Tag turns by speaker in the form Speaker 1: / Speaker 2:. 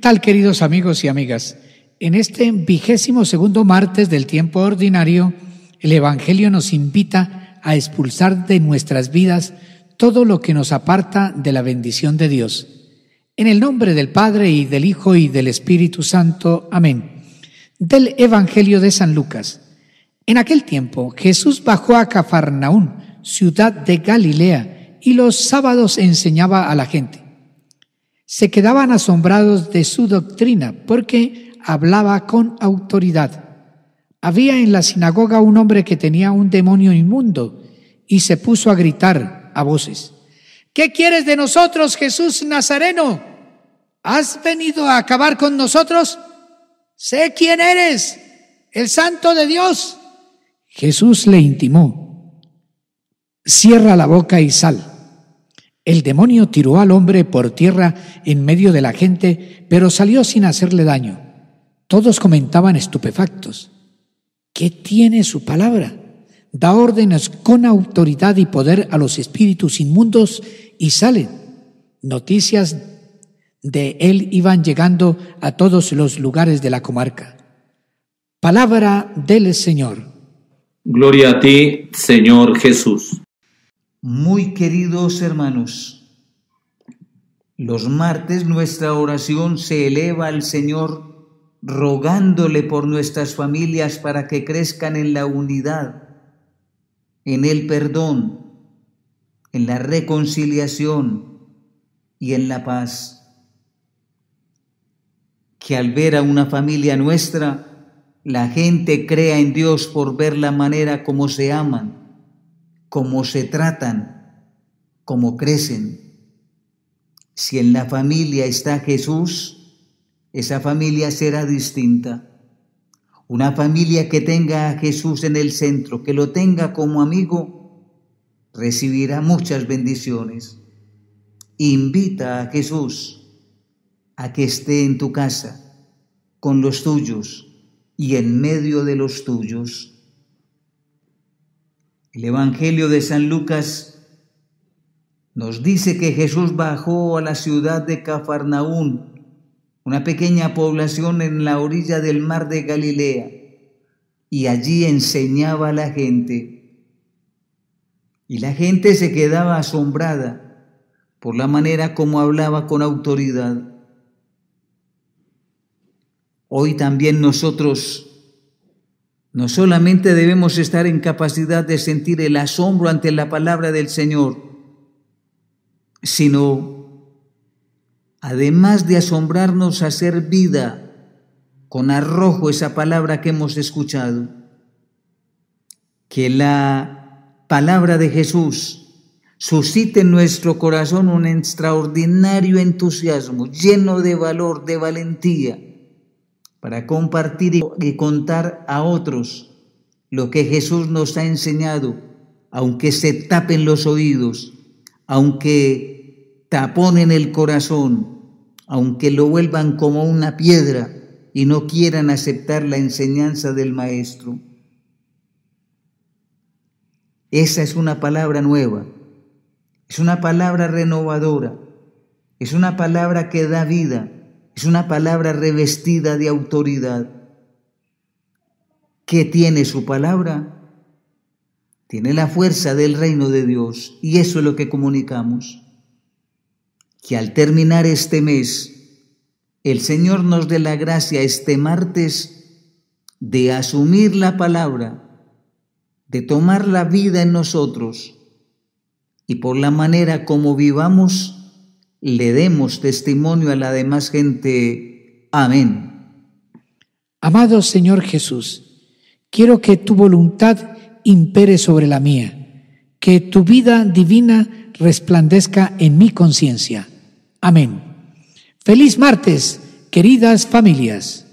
Speaker 1: tal, queridos amigos y amigas? En este vigésimo segundo martes del tiempo ordinario, el Evangelio nos invita a expulsar de nuestras vidas todo lo que nos aparta de la bendición de Dios. En el nombre del Padre y del Hijo y del Espíritu Santo. Amén. Del Evangelio de San Lucas. En aquel tiempo Jesús bajó a Cafarnaún, ciudad de Galilea, y los sábados enseñaba a la gente se quedaban asombrados de su doctrina, porque hablaba con autoridad. Había en la sinagoga un hombre que tenía un demonio inmundo y se puso a gritar a voces, ¿qué quieres de nosotros, Jesús Nazareno? ¿Has venido a acabar con nosotros? Sé quién eres, el santo de Dios. Jesús le intimó, cierra la boca y sal. El demonio tiró al hombre por tierra en medio de la gente, pero salió sin hacerle daño. Todos comentaban estupefactos. ¿Qué tiene su palabra? Da órdenes con autoridad y poder a los espíritus inmundos y salen. Noticias de él iban llegando a todos los lugares de
Speaker 2: la comarca. Palabra del Señor. Gloria a ti,
Speaker 1: Señor Jesús.
Speaker 2: Muy queridos hermanos, los martes nuestra oración se eleva al Señor rogándole por nuestras familias para que crezcan en la unidad, en el perdón, en la reconciliación y en la paz. Que al ver a una familia nuestra, la gente crea en Dios por ver la manera como se aman cómo se tratan, cómo crecen. Si en la familia está Jesús, esa familia será distinta. Una familia que tenga a Jesús en el centro, que lo tenga como amigo, recibirá muchas bendiciones. Invita a Jesús a que esté en tu casa, con los tuyos y en medio de los tuyos. El Evangelio de San Lucas nos dice que Jesús bajó a la ciudad de Cafarnaún, una pequeña población en la orilla del mar de Galilea, y allí enseñaba a la gente. Y la gente se quedaba asombrada por la manera como hablaba con autoridad. Hoy también nosotros no solamente debemos estar en capacidad de sentir el asombro ante la palabra del Señor, sino, además de asombrarnos, hacer vida con arrojo esa palabra que hemos escuchado. Que la palabra de Jesús suscite en nuestro corazón un extraordinario entusiasmo, lleno de valor, de valentía para compartir y contar a otros lo que Jesús nos ha enseñado, aunque se tapen los oídos, aunque taponen el corazón, aunque lo vuelvan como una piedra y no quieran aceptar la enseñanza del Maestro. Esa es una palabra nueva, es una palabra renovadora, es una palabra que da vida es una palabra revestida de autoridad. ¿Qué tiene su palabra? Tiene la fuerza del reino de Dios y eso es lo que comunicamos. Que al terminar este mes, el Señor nos dé la gracia este martes de asumir la palabra, de tomar la vida en nosotros y por la manera como vivamos, le demos testimonio a la demás gente. Amén. Amado Señor Jesús, quiero que tu voluntad impere
Speaker 1: sobre la mía, que tu vida divina resplandezca en mi conciencia. Amén. Feliz martes, queridas familias.